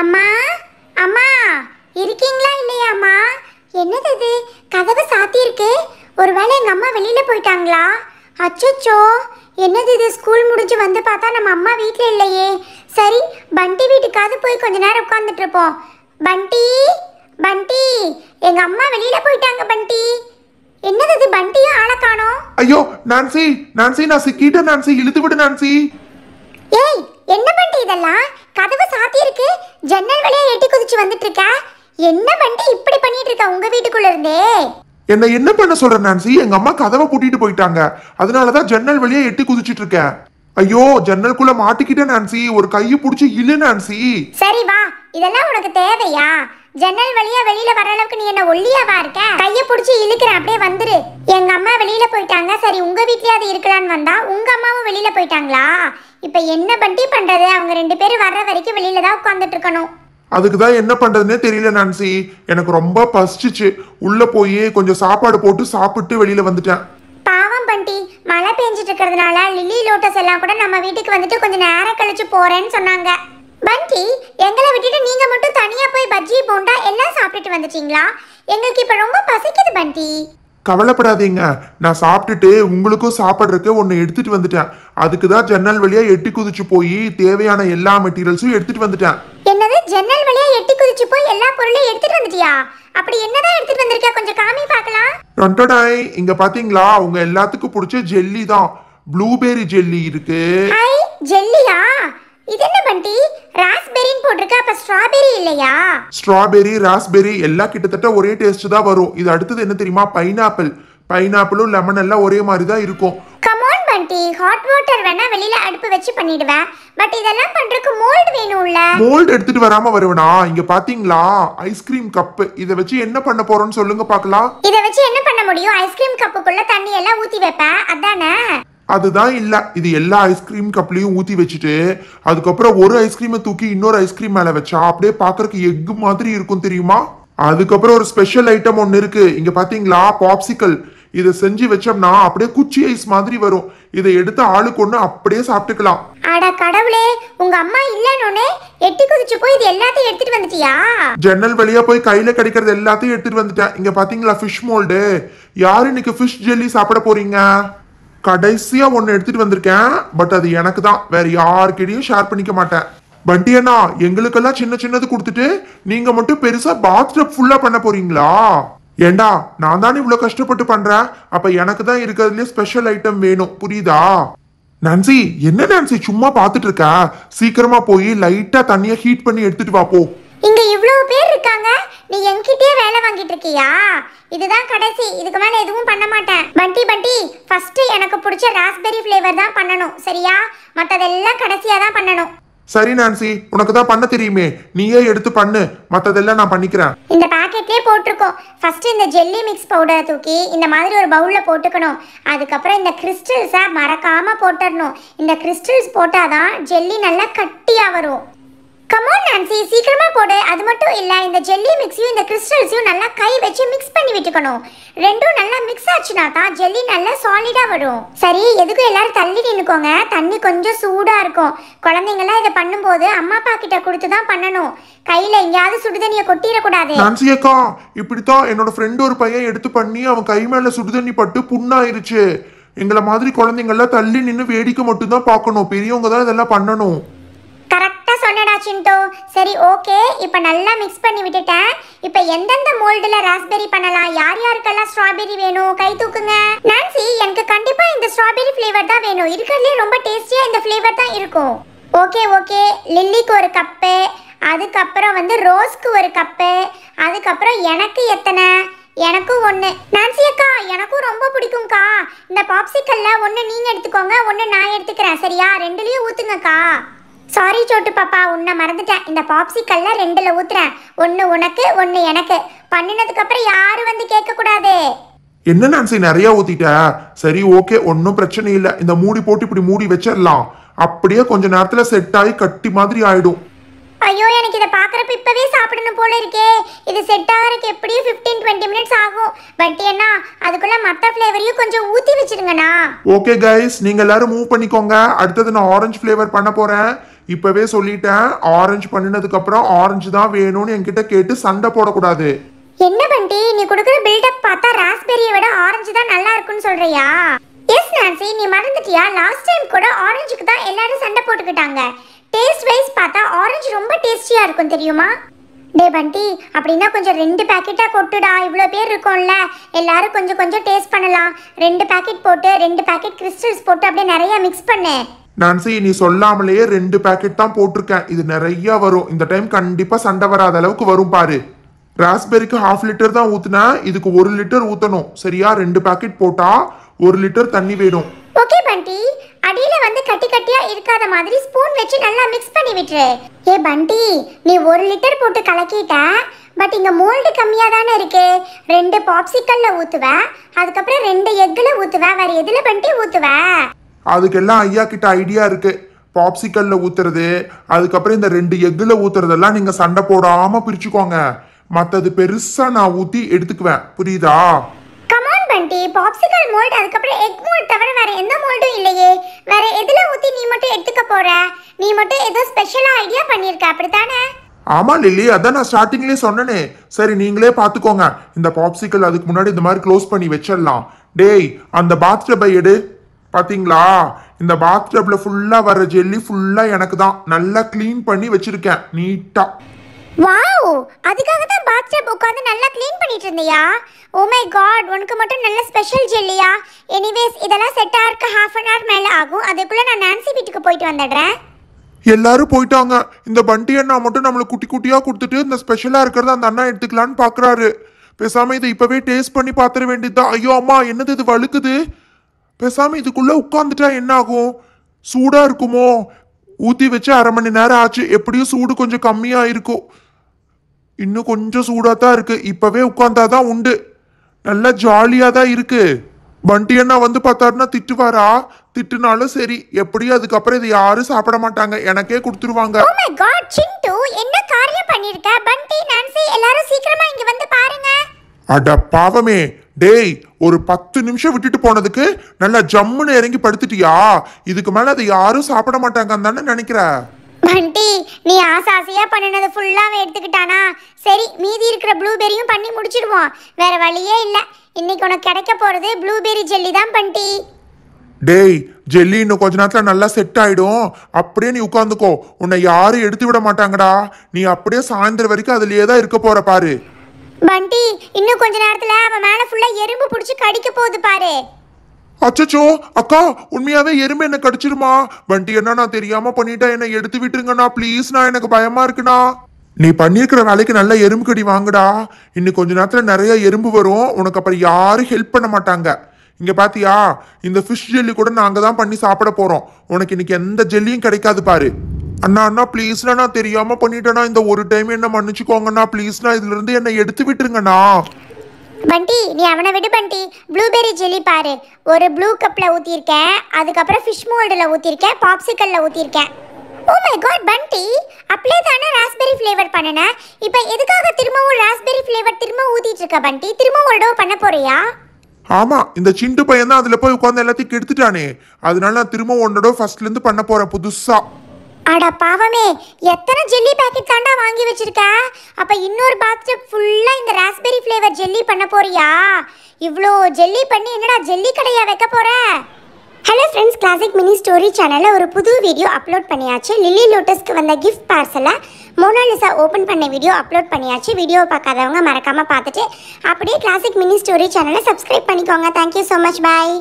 அம்மா அம்மா இருக்கீங்களா இல்லையா அம்மா என்னது இது கதவு சாத்தியிருக்கு ஒருவேளை எங்கள் அம்மா வெளியில் போயிட்டாங்களா அச்சோ என்னது இது ஸ்கூல் முடிஞ்சு வந்து பார்த்தா நம்ம அம்மா வீட்டில் இல்லையே சரி பண்டி வீட்டுக்காவது போய் கொஞ்ச நேரம் உட்காந்துட்டு இருப்போம் பண்டி பண்டி எங்க அம்மா வெளியில போயிட்டாங்க பண்டி என்னது இது பண்டியும் ஆளை காணோம் ஐயோ நான்சி நான்சி நான் சிக்கிட்ட நான்சி இழுத்து விடு நான்சி ஏய் என்ன பண்டி இதெல்லாம் கதவு சாத்தி இருக்கு ஜன்னல் வழியா எட்டி குதிச்சு வந்துட்டு இருக்க என்ன பண்டி இப்படி பண்ணிட்டு இருக்க உங்க வீட்டுக்குள்ள இருந்தே என்ன என்ன பண்ண சொல்ற நான்சி எங்க அம்மா கதவை பூட்டிட்டு போயிட்டாங்க அதனாலதான் ஜன்னல் வழியா எட்டி குதிச்சிட்டு இருக்கேன் ஐயோ ஜன்னல்குள்ள மாட்டிக்கிட்டேன் நான்சி ஒரு கையை புடிச்சு இல்ல நான்சி சரி வா இதெல்லாம் உனக்கு தேவையா ஜன்னல் வழியா வெளியில வர அளவுக்கு நீ என்ன ஒல்லியாவா இருக்க கைய புடிச்சு இழுக்கிறேன் அப்படியே வந்துரு எங்க அம்மா வெளியில போயிட்டாங்க சரி உங்க வீட்லயாவது இருக்கலான்னு வந்தா உங்க அம்மாவும் வெளியில போயிட்டாங்களா இப்ப என்ன பண்டி பண்றது அவங்க ரெண்டு பேரும் வர்ற வரைக்கும் வெளியில தான் உட்கார்ந்துட்டு இருக்கணும் அதுக்கு தான் என்ன பண்ணுறதுனே தெரியல நான்சி எனக்கு ரொம்ப பசிச்சிச்சு உள்ளே போய் கொஞ்சம் சாப்பாடு போட்டு சாப்பிட்டு வெளியில் வந்துட்டேன் பாவம் பண்டி மழை பெஞ்சிட்டு இருக்கிறதுனால லில்லி லோட்டஸ் எல்லாம் கூட நம்ம வீட்டுக்கு வந்துட்டு கொஞ்சம் நேரம் கழிச்சு போகிறேன்னு சொன்னாங்க பண்டி எங்களை விட்டுட்டு நீங்க மட்டும் தனியா போய் பஜ்ஜி போண்டா எல்லாம் சாப்பிட்டுட்டு வந்துட்டீங்களா எங்களுக்கு இப்ப ரொம்ப பசிக்குது பண்டி கவலைப்படாதீங்க நான் சாப்பிட்டுட்டு உங்களுக்கும் சாப்பிட்றதுக்கு ஒன்று எடுத்துட்டு வந்துட்டேன் அதுக்கு தான் ஜன்னல் வழியாக எட்டி குதிச்சு போய் தேவையான எல்லா மெட்டீரியல்ஸும் எடுத்துட்டு வந்துட்டேன் என்னது ஜன்னல் வழியாக எட்டி குதிச்சு போய் எல்லா பொருளையும் எடுத்துட்டு வந்துட்டியா அப்படி என்னதான் எடுத்துட்டு வந்திருக்க கொஞ்சம் காமி பார்க்கலாம் டொண்டடாய் இங்க பாத்தீங்களா உங்க எல்லாத்துக்கும் பிடிச்ச ஜெல்லி தான் ப்ளூபெரி ஜெல்லி இருக்கு ஜெல்லி இல்லையா ஸ்ட்ராபெரி ராஸ்பெரி எல்லாம் கிட்டத்தட்ட ஒரே டேஸ்ட் தான் வரும் இது அடுத்தது என்ன தெரியுமா பைனாப்பிள் பைனாப்பிளும் லெமன் எல்லாம் ஒரே மாதிரி தான் இருக்கும் கமான் பண்டி ஹாட் வாட்டர் வேணா வெளியில அடுப்பு வச்சு பண்ணிடுவேன் பட் இதெல்லாம் பண்றதுக்கு மோல்ட் வேணும்ல மோல்ட் எடுத்துட்டு வராம வருவனா இங்க பாத்தீங்களா ஐஸ்கிரீம் கப் இத வச்சு என்ன பண்ண போறோம்னு சொல்லுங்க பார்க்கலாம் இத வச்சு என்ன பண்ண முடியும் ஐஸ்கிரீம் கப்புக்குள்ள தண்ணி எல்லாம் ஊத்தி வைப்பேன் அதானே அதுதான் இல்லை இது எல்லா ஐஸ்கிரீம் கப்லையும் ஊற்றி வச்சுட்டு அதுக்கப்புறம் ஒரு ஐஸ்கிரீமை தூக்கி இன்னொரு ஐஸ்கிரீம் மேலே வச்சா அப்படியே பார்க்கறக்கு எக்கு மாதிரி இருக்கும் தெரியுமா அதுக்கப்புறம் ஒரு ஸ்பெஷல் ஐட்டம் ஒன்று இருக்கு இங்க பாத்தீங்களா பாப்சிக்கல் இதை செஞ்சு வச்சோம்னா அப்படியே குச்சி ஐஸ் மாதிரி வரும் இதை எடுத்து ஆளுக்கு ஒன்று அப்படியே சாப்பிட்டுக்கலாம் அட கடவுளே உங்க அம்மா இல்லனோனே எட்டி குதிச்சு போய் இது எல்லாத்தையும் எடுத்துட்டு வந்துட்டியா ஜன்னல் வழியா போய் கையில கிடைக்கிறது எல்லாத்தையும் எடுத்துட்டு வந்துட்டேன் இங்க பாத்தீங்களா ஃபிஷ் மோல்டு யாரு இன்னைக்கு ஃபிஷ் ஜெல்லி சாப்பிட போறீங்க கடைசியா ஒன்னு எடுத்துட்டு வந்திருக்கேன் பட் அது எனக்கு தான் வேற யாருக்கிட்டையும் ஷேர் பண்ணிக்க மாட்டேன் பண்டி அண்ணா எங்களுக்கெல்லாம் சின்ன சின்னது கொடுத்துட்டு நீங்க மட்டும் பெருசா பாத்ரூம் ஃபுல்லா பண்ண போறீங்களா ஏண்டா நான் தான் இவ்வளவு கஷ்டப்பட்டு பண்றேன் அப்ப எனக்கு தான் இருக்கிறதுல ஸ்பெஷல் ஐட்டம் வேணும் புரியுதா நான்சி என்ன நான்சி சும்மா பாத்துட்டு இருக்க சீக்கிரமா போய் லைட்டா தண்ணிய ஹீட் பண்ணி எடுத்துட்டு வா போ இங்க இவ்வளவு பேர் இருக்காங்க நீ என்கிட்டயே வேலை வாங்கிட்டு இருக்கியா இதுதான் கடைசி இதுக்கு மேல எதுவும் பண்ண மாட்டேன் பண்டி பண்டி ஃபஸ்ட்டு எனக்கு பிடிச்ச ராஸ்பெரி ஃப்ளேவர் தான் பண்ணணும் சரியா மற்றதெல்லாம் கடைசியாக தான் பண்ணணும் சரி நான்சி உனக்கு தான் பண்ண தெரியுமே நீயே எடுத்து பண்ணு மத்ததெல்லாம் நான் பண்ணிக்கிறேன் இந்த பாக்கெட்லேயே போட்டிருக்கோம் ஃபர்ஸ்ட் இந்த ஜெல்லி மிக்ஸ் பவுடரை தூக்கி இந்த மாதிரி ஒரு பவுலில் போட்டுக்கணும் அதுக்கப்புறம் இந்த கிறிஸ்டல்ஸை மறக்காமல் போட்டுடணும் இந்த கிறிஸ்டல்ஸ் போட்டால் தான் ஜெல்லி நல்லா கட்டியாக வரும் கமோன் நான்சி சீக்கிரமா போடு அது மட்டும் இல்ல இந்த ஜெல்லி மிக்ஸையும் இந்த கிறிஸ்டல்ஸையும் நல்லா கை வச்சு மிக்ஸ் பண்ணி விட்டுக்கணும் ரெண்டும் நல்லா மிக்ஸ் ஆச்சுனா தான் ஜெல்லி நல்லா சாலிடா வரும் சரி எதுக்கும் எல்லாரும் தள்ளி நின்னுக்கோங்க தண்ணி கொஞ்சம் சூடா இருக்கும் குழந்தைங்களாம் இதை பண்ணும்போது அம்மா அப்பா கிட்ட கொடுத்து தான் பண்ணணும் கையில எங்கேயாவது சுடுதண்ணிய கொட்டிடக்கூடாது நான்சி அக்கா இப்படித்தான் என்னோட ஃப்ரெண்டு ஒரு பையன் எடுத்து பண்ணி அவன் கை மேல சுடுதண்ணி பட்டு புண்ணாயிருச்சு எங்களை மாதிரி குழந்தைங்கள்லாம் தள்ளி நின்று வேடிக்கை மட்டும்தான் பார்க்கணும் பெரியவங்க தான் இதெல்லாம் பண்ணணும் கரெக்ட் சொன்னடா சிண்டோ சரி ஓகே இப்போ நல்லா மிக்ஸ் பண்ணி விட்டுட்டேன் இப்போ எந்தெந்த மோல்டில் ராஸ்பெரி பண்ணலாம் யார் யாருக்கெல்லாம் ஸ்ட்ராபெரி வேணும் கை தூக்குங்க நான்சி எனக்கு கண்டிப்பாக இந்த ஸ்ட்ராபெரி ஃப்ளேவர் தான் வேணும் இருக்கிறதுலே ரொம்ப டேஸ்டியாக இந்த ஃப்ளேவர் தான் இருக்கும் ஓகே ஓகே லில்லிக்கு ஒரு கப்பு அதுக்கப்புறம் வந்து ரோஸ்க்கு ஒரு கப்பு அதுக்கப்புறம் எனக்கு எத்தனை எனக்கும் ஒன்று நான்சி அக்கா எனக்கும் ரொம்ப பிடிக்கும்க்கா இந்த பாப்சிக்கல்ல ஒன்று நீங்கள் எடுத்துக்கோங்க ஒன்று நான் எடுத்துக்கிறேன் சரியா ரெண்டுலேயும் ஊற்றுங்கக்கா சாரி சோட்டு பாப்பா உன்னை மறந்துட்டேன் இந்த பாப்சிக்கல்ல ரெண்டுல ஊத்துறேன் ஒன்னு உனக்கு ஒன்னு எனக்கு பண்ணினதுக்கு அப்புறம் யாரும் வந்து கேட்க கூடாது என்ன நான்சி நிறைய ஊத்திட்ட சரி ஓகே ஒன்றும் பிரச்சனை இல்லை இந்த மூடி போட்டு இப்படி மூடி வச்சிடலாம் அப்படியே கொஞ்ச நேரத்துல செட் ஆகி கட்டி மாதிரி ஆயிடும் ஐயோ எனக்கு இதை பார்க்குறப்ப இப்போவே சாப்பிடணும் போல இருக்கே இது செட் ஆகிறதுக்கு எப்படியும் ஃபிஃப்டீன் டுவெண்ட்டி மினிட்ஸ் ஆகும் பட் ஏன்னா அதுக்குள்ள மற்ற ஃப்ளேவரையும் கொஞ்சம் ஊற்றி வச்சிருங்கண்ணா ஓகே கைஸ் நீங்கள் எல்லாரும் மூவ் பண்ணிக்கோங்க அடுத்தது நான் ஆரஞ்சு ஃப்ளேவர் பண்ண போகிறேன் இப்பவே சொல்லிட்டேன் ஆரஞ்சு பண்ணினதுக்கு அப்புறம் ஆரஞ்சு தான் வேணும்னு என்கிட்ட கேட்டு சண்டை போடக்கூடாது என்ன பண்டி நீ கொடுக்குற பில்டப் பார்த்தா ராஸ்பெரியை விட ஆரஞ்சு தான் நல்லா இருக்கும்னு சொல்றியா எஸ் நான்சி நீ மறந்துட்டியா லாஸ்ட் டைம் கூட ஆரஞ்சுக்கு தான் எல்லாரும் சண்டை போட்டுக்கிட்டாங்க டேஸ்ட் வைஸ் பார்த்தா ஆரஞ்சு ரொம்ப டேஸ்டியா இருக்கும் தெரியுமா டே பண்டி அப்படின்னா கொஞ்சம் ரெண்டு பேக்கெட்டாக கொட்டுடா இவ்வளோ பேர் இருக்கோம்ல எல்லாரும் கொஞ்சம் கொஞ்சம் டேஸ்ட் பண்ணலாம் ரெண்டு பேக்கெட் போட்டு ரெண்டு பேக்கெட் கிறிஸ்டல்ஸ் போட்டு அப்படியே நிறையா மிக்ஸ் பண்ணு நான்சி நீ சொல்லாமலேயே ரெண்டு பேக்கெட் தான் போட்டிருக்கேன் இது நிறைய வரும் இந்த டைம் கண்டிப்பா சண்டை வராத அளவுக்கு வரும் பாரு ராஸ்பெரிக்கு ஹாஃப் லிட்டர் தான் ஊத்துனா இதுக்கு ஒரு லிட்டர் ஊத்தணும் சரியா ரெண்டு பேக்கெட் போட்டா ஒரு லிட்டர் தண்ணி வேணும் ஓகே பண்டி அடியில வந்து கட்டி கட்டியா இருக்காத மாதிரி ஸ்பூன் வச்சு நல்லா மிக்ஸ் பண்ணி விட்டுரு ஏ பண்டி நீ ஒரு லிட்டர் போட்டு கலக்கிட்ட பட் இங்க மோல்டு கம்மியா தானே இருக்கு ரெண்டு பாப்சிக்கல்ல ஊத்துவ அதுக்கப்புறம் ரெண்டு எக்ல ஊத்துவ வேற எதுல பண்ணிட்டு ஊத்துவ அதுக்கெல்லாம் ஐயா கிட்ட ஐடியா இருக்கு பாப்சிக்கல்ல ஊத்துறது அதுக்கப்புறம் இந்த ரெண்டு எக்குல ஊத்துறதெல்லாம் நீங்க சண்டை போடாம பிரிச்சுக்கோங்க மத்தது பெருசா நான் ஊத்தி எடுத்துக்குவேன் புரியுதா கமான் பண்டி பாப்சிக்கல் மோல்ட் அதுக்கப்புறம் எக் மோல்ட் தவிர வேற எந்த மோல்டும் இல்லையே வேற எதுல ஊத்தி நீ மட்டும் எடுத்துக்க போற நீ மட்டும் ஏதோ ஸ்பெஷலா ஐடியா பண்ணிருக்க அப்படித்தானே ஆமா லில்லி அதான் நான் ஸ்டார்டிங்லயே சொன்னனே சரி நீங்களே பாத்துக்கோங்க இந்த பாப்சிக்கல் அதுக்கு முன்னாடி இந்த மாதிரி க்ளோஸ் பண்ணி வச்சிடலாம் டேய் அந்த பாத் டப்பை எடு பார்த்தீங்களா இந்த பாத்டப்ல ஃபுல்லாக வர ஜெல்லி ஃபுல்லாக எனக்கு தான் நல்லா க்ளீன் பண்ணி வச்சிருக்கேன் நீட்டாக வாவ் அதுக்காக தான் பாத் டப் உட்காந்து நல்லா க்ளீன் பண்ணிட்டு இருந்தியா ஓ மை காட் உனக்கு மட்டும் நல்ல ஸ்பெஷல் ஜெல்லியா எனிவேஸ் இதெல்லாம் செட் ஆர்க்க ஹாஃப் அன் hour மேலே ஆகும் அதுக்குள்ள நான் நான்சி வீட்டுக்கு போயிட்டு வந்துடுறேன் எல்லாரும் போயிட்டாங்க இந்த பண்டி அண்ணா மட்டும் நம்மளுக்கு குட்டி குட்டியாக கொடுத்துட்டு இந்த ஸ்பெஷலாக இருக்கிறத அந்த அண்ணா எடுத்துக்கலான்னு பார்க்குறாரு பேசாம இதை இப்போவே டேஸ்ட் பண்ணி பார்த்துட வேண்டியதுதான் ஐயோ அம்மா என்னது இது வழுக்குது பேசாம இதுக்குள்ள உட்காந்துட்டா என்ன ஆகும் சூடா இருக்குமோ ஊற்றி வச்சு அரை மணி நேரம் ஆச்சு எப்படியும் சூடு கொஞ்சம் கம்மியாக இருக்கும் இன்னும் கொஞ்சம் சூடாக தான் இருக்குது இப்போவே உட்காந்தாதான் உண்டு நல்லா ஜாலியாக தான் இருக்குது வண்டி அண்ணா வந்து பார்த்தாருன்னா திட்டுவாரா திட்டுனாலும் சரி எப்படியும் அதுக்கப்புறம் இதை யாரும் சாப்பிட மாட்டாங்க எனக்கே கொடுத்துருவாங்க oh என்ன காரியம் பண்ணிருக்க பண்டி நான்சி எல்லாரும் சீக்கிரமா இங்க வந்து பாருங்க அட பாவமே டேய் ஒரு பத்து நிமிஷம் விட்டுட்டு போனதுக்கு நல்லா ஜம்முன்னு இறங்கி படுத்துட்டியா இதுக்கு மேல அதை யாரும் சாப்பிட மாட்டாங்கன்னு தானே நினைக்கிற பண்டி நீ ஆசை பண்ணினது ஃபுல்லாவே எடுத்துக்கிட்டானா சரி மீதி இருக்கிற ப்ளூபெரியும் பண்ணி முடிச்சிடுவோம் வேற வழியே இல்ல இன்னைக்கு உனக்கு கிடைக்க போறது ப்ளூபெரி ஜெல்லி தான் பண்டி டேய் ஜெல்லி இன்னும் கொஞ்ச நேரத்தில் நல்லா செட் ஆகிடும் அப்படியே நீ உட்காந்துக்கோ உன்னை யாரும் எடுத்து விட மாட்டாங்கடா நீ அப்படியே சாயந்தரம் வரைக்கும் அதுலேயே தான் இருக்க போகிற பாரு பண்டி இன்னும் கொஞ்ச நேரத்துல அவன் மேல ஃபுல்லா எறும்பு புடிச்சு கடிக்க போகுது பாரு அச்சச்சோ அக்கா உண்மையாவே எறும்பு என்ன கடிச்சிருமா வண்டி என்ன நான் தெரியாம பண்ணிட்டா என்ன எடுத்து விட்டுருங்கண்ணா ப்ளீஸ் நான் எனக்கு பயமா இருக்குண்ணா நீ பண்ணியிருக்கிற வேலைக்கு நல்ல எறும்பு கடி வாங்குடா இன்னும் கொஞ்ச நேரத்துல நிறைய எறும்பு வரும் உனக்கு அப்புறம் யாரும் ஹெல்ப் பண்ண மாட்டாங்க இங்க பாத்தியா இந்த ஃபிஷ் ஜெல்லி கூட நாங்க தான் பண்ணி சாப்பிட போறோம் உனக்கு இன்னைக்கு எந்த ஜெல்லியும் கிடைக்காது பாரு அண்ணா அண்ணா ப்ளீஸ்ண்ணா நான் தெரியாம பண்ணிட்டேனா இந்த ஒரு டைம் என்ன மன்னிச்சுக்கோங்கண்ணா ப்ளீஸ்ண்ணா இதுல இருந்து என்ன எடுத்து விட்டுருங்கண்ணா பண்டி நீ அவனை விடு பண்டி ப்ளூபெரி ஜெல்லி பாரு ஒரு ப்ளூ கப்பில் ஊற்றிருக்கேன் அதுக்கப்புறம் ஃபிஷ் மோல்டில் ஊற்றிருக்கேன் பாப்சிக்கல்ல ஊற்றிருக்கேன் ஓ oh மை காட் பண்டி அப்படியே தானே ராஸ்பெரி ஃப்ளேவர் பண்ணினேன் இப்போ எதுக்காக திரும்பவும் ராஸ்பெரி ஃப்ளேவர் திரும்ப ஊத்திட்டு இருக்க பண்டி திரும்பவும் ஒடோ பண்ண போறியா ஆமாம் இந்த சிண்டு பையன் தான் அதில் போய் உட்காந்து எல்லாத்தையும் கெடுத்துட்டானே அதனால நான் திரும்ப ஒன்றோட ஃபர்ஸ்ட்லேருந்து பண்ண போகிறேன் புதுசாக அட பாவமே எத்தனை ஜெல்லி பேக்கெட் தாண்டா வாங்கி வச்சிருக்க அப்போ இன்னொரு பாக்ஸில் ஃபுல்லாக இந்த ராஸ்பெரி ஃப்ளேவர் ஜெல்லி பண்ண போறியா இவ்வளோ ஜெல்லி பண்ணி என்னடா ஜெல்லி கடையா வைக்க போகிற hello friends classic mini story சேனலில் ஒரு புது வீடியோ அப்லோட் பண்ணியாச்சு லில்லி லோட்டஸ்க்கு வந்த கிஃப்ட் பார்சலை மோனாலிசா ஓப்பன் பண்ண வீடியோ அப்லோட் பண்ணியாச்சு வீடியோ பார்க்காதவங்க மறக்காமல் பார்த்துட்டு அப்படியே கிளாசிக் மினி ஸ்டோரி சேனலை சப்ஸ்கிரைப் பண்ணிக்கோங்க தேங்க்யூ ஸோ மச் பாய்